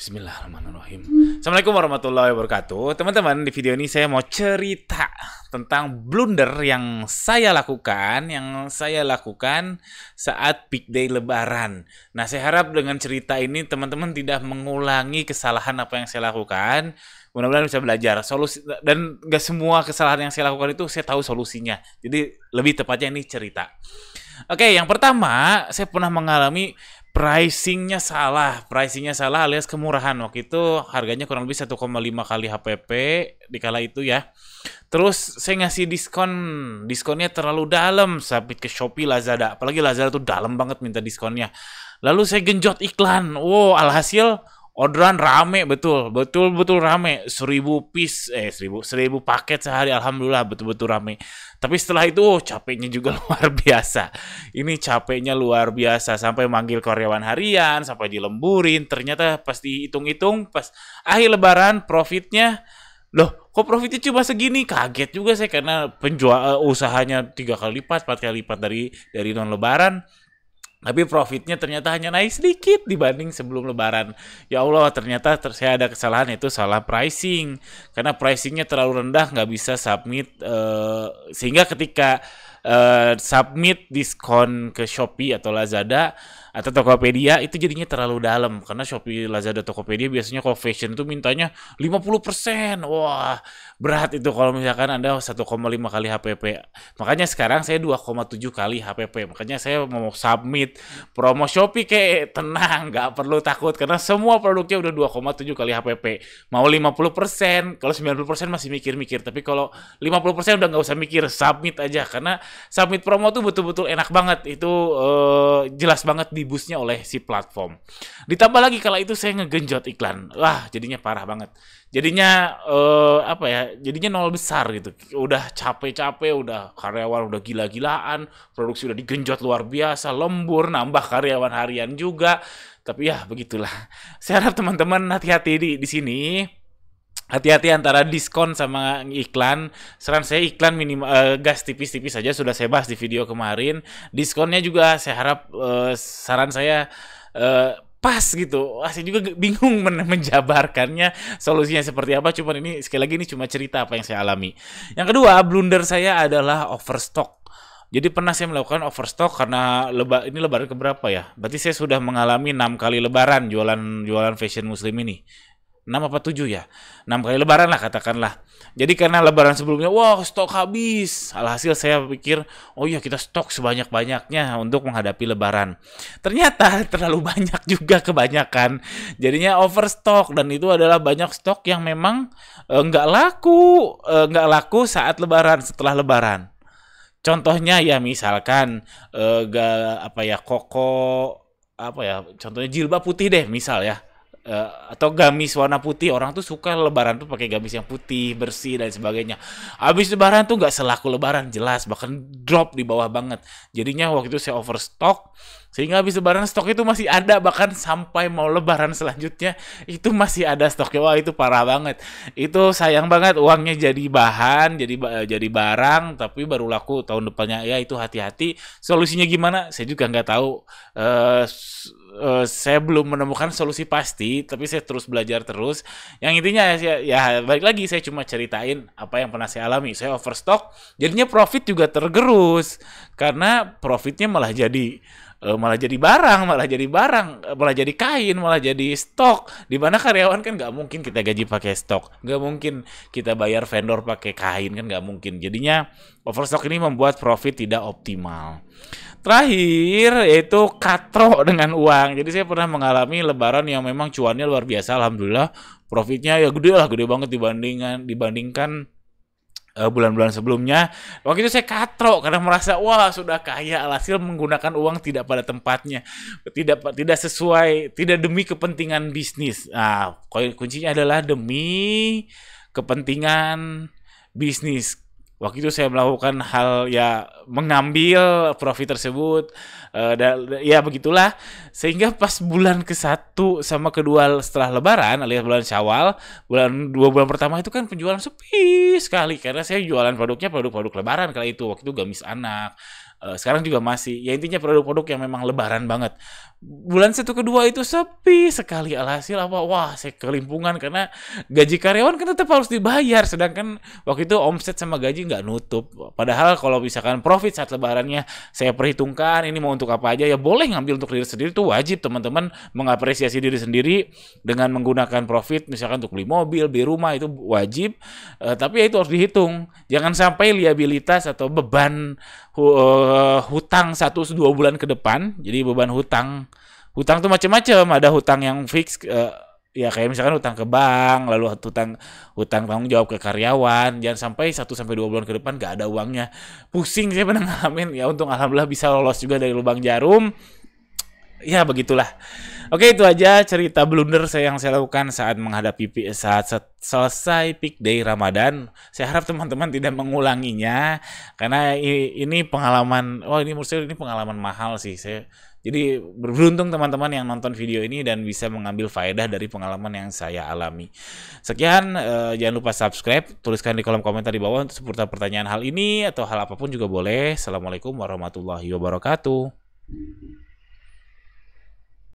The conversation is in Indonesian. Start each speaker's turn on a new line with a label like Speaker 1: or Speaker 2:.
Speaker 1: Bismillahirrahmanirrahim. Assalamualaikum warahmatullahi wabarakatuh. Teman-teman, di video ini saya mau cerita tentang blunder yang saya lakukan, yang saya lakukan saat big day lebaran. Nah, saya harap dengan cerita ini teman-teman tidak mengulangi kesalahan apa yang saya lakukan. Mudah-mudahan bisa belajar solusi dan gak semua kesalahan yang saya lakukan itu saya tahu solusinya. Jadi lebih tepatnya ini cerita. Oke, yang pertama saya pernah mengalami pricingnya salah, pricingnya salah alias kemurahan. Waktu itu harganya kurang lebih 1,5 kali HPP di kala itu ya. Terus saya ngasih diskon, diskonnya terlalu dalam sampai ke Shopee Lazada. Apalagi Lazada tuh dalam banget minta diskonnya. Lalu saya genjot iklan. Wow, alhasil orderan rame betul betul betul rame seribu piece eh seribu seribu paket sehari alhamdulillah betul betul rame tapi setelah itu oh, capeknya juga luar biasa ini capeknya luar biasa sampai manggil karyawan harian sampai dilemburin ternyata pas dihitung-hitung pas akhir lebaran profitnya loh kok profitnya cuma segini kaget juga saya karena penjual eh, usahanya tiga kali lipat empat kali lipat dari dari non lebaran tapi profitnya ternyata hanya naik sedikit dibanding sebelum lebaran. Ya Allah, ternyata ter saya ada kesalahan itu salah pricing. Karena pricingnya terlalu rendah nggak bisa submit uh, sehingga ketika uh, submit diskon ke Shopee atau Lazada atau Tokopedia itu jadinya terlalu dalam karena Shopee, Lazada, Tokopedia biasanya kalau fashion itu mintanya 50%. Wah, berat itu kalau misalkan Anda 1,5 kali HPP. Makanya sekarang saya 2,7 kali HPP. Makanya saya mau submit promo Shopee kayak tenang, nggak perlu takut karena semua produknya udah 2,7 kali HPP. Mau 50%, kalau 90% masih mikir-mikir, tapi kalau 50% udah nggak usah mikir, submit aja karena submit promo tuh betul-betul enak banget. Itu uh, jelas banget busnya oleh si platform. Ditambah lagi kalau itu saya ngegenjot iklan. Wah, jadinya parah banget. Jadinya uh, apa ya? Jadinya nol besar gitu. Udah capek-capek, udah karyawan udah gila-gilaan, produksi udah digenjot luar biasa, lembur, nambah karyawan harian juga. Tapi ya begitulah. Saya harap teman-teman hati-hati di di sini hati-hati antara diskon sama iklan. Saran saya iklan minimal uh, eh, gas tipis-tipis saja sudah saya bahas di video kemarin. Diskonnya juga saya harap uh, saran saya uh, pas gitu. Wah, saya juga bingung men menjabarkannya solusinya seperti apa. cuma ini sekali lagi ini cuma cerita apa yang saya alami. Yang kedua, blunder saya adalah overstock. Jadi pernah saya melakukan overstock karena leba, ini lebaran keberapa ya? Berarti saya sudah mengalami enam kali lebaran jualan jualan fashion muslim ini. 6 apa 7 ya 6 kali lebaran lah katakanlah jadi karena lebaran sebelumnya wah stok habis alhasil saya pikir oh iya kita stok sebanyak-banyaknya untuk menghadapi lebaran ternyata terlalu banyak juga kebanyakan jadinya overstock dan itu adalah banyak stok yang memang eh, nggak e, laku eh, nggak e, laku saat lebaran setelah lebaran Contohnya ya misalkan eh, gak, apa ya koko apa ya contohnya jilbab putih deh misal ya uh, atau gamis warna putih orang tuh suka lebaran tuh pakai gamis yang putih bersih dan sebagainya abis lebaran tuh nggak selaku lebaran jelas bahkan drop di bawah banget jadinya waktu itu saya overstock sehingga habis lebaran stok itu masih ada bahkan sampai mau lebaran selanjutnya itu masih ada stoknya wah itu parah banget itu sayang banget uangnya jadi bahan jadi jadi barang tapi baru laku tahun depannya ya itu hati-hati solusinya gimana saya juga nggak tahu uh, uh, saya belum menemukan solusi pasti tapi saya terus belajar terus yang intinya ya, ya balik lagi saya cuma ceritain apa yang pernah saya alami saya overstock jadinya profit juga tergerus karena profitnya malah jadi uh, malah jadi barang, malah jadi barang, eh, malah jadi kain, malah jadi stok. Di mana karyawan kan nggak mungkin kita gaji pakai stok, nggak mungkin kita bayar vendor pakai kain kan nggak mungkin. Jadinya overstock ini membuat profit tidak optimal. Terakhir yaitu katro dengan uang. Jadi saya pernah mengalami lebaran yang memang cuannya luar biasa, alhamdulillah. Profitnya ya gede lah, gede banget dibandingkan dibandingkan Eh, bulan-bulan sebelumnya. Waktu itu saya katro karena merasa wah sudah kaya alhasil menggunakan uang tidak pada tempatnya, tidak tidak sesuai, tidak demi kepentingan bisnis. Nah, kuncinya adalah demi kepentingan bisnis Waktu itu saya melakukan hal ya mengambil profit tersebut uh, dan ya begitulah sehingga pas bulan ke satu sama kedua setelah lebaran alias bulan Syawal, bulan dua bulan pertama itu kan penjualan sepi sekali karena saya jualan produknya produk-produk lebaran kala itu waktu itu gamis anak, uh, sekarang juga masih ya intinya produk-produk yang memang lebaran banget bulan satu kedua itu sepi sekali alhasil apa wah saya kelimpungan karena gaji karyawan kan tetap harus dibayar sedangkan waktu itu omset sama gaji nggak nutup padahal kalau misalkan profit saat lebarannya saya perhitungkan ini mau untuk apa aja ya boleh ngambil untuk diri sendiri itu wajib teman-teman mengapresiasi diri sendiri dengan menggunakan profit misalkan untuk beli mobil beli rumah itu wajib uh, tapi ya itu harus dihitung jangan sampai liabilitas atau beban uh, uh, hutang satu dua bulan ke depan. Jadi beban hutang hutang tuh macam-macam, ada hutang yang fix uh, ya kayak misalkan hutang ke bank, lalu hutang hutang tanggung jawab ke karyawan, jangan sampai satu sampai dua bulan ke depan gak ada uangnya. Pusing saya pernah ngalamin. Ya untung alhamdulillah bisa lolos juga dari lubang jarum ya begitulah. Oke itu aja cerita blunder saya yang saya lakukan saat menghadapi saat, selesai peak day Ramadan. Saya harap teman-teman tidak mengulanginya karena ini pengalaman wah oh ini mursyid ini pengalaman mahal sih saya. Jadi beruntung teman-teman yang nonton video ini dan bisa mengambil faedah dari pengalaman yang saya alami. Sekian, eh, jangan lupa subscribe, tuliskan di kolom komentar di bawah untuk seputar pertanyaan hal ini atau hal apapun juga boleh. Assalamualaikum warahmatullahi wabarakatuh.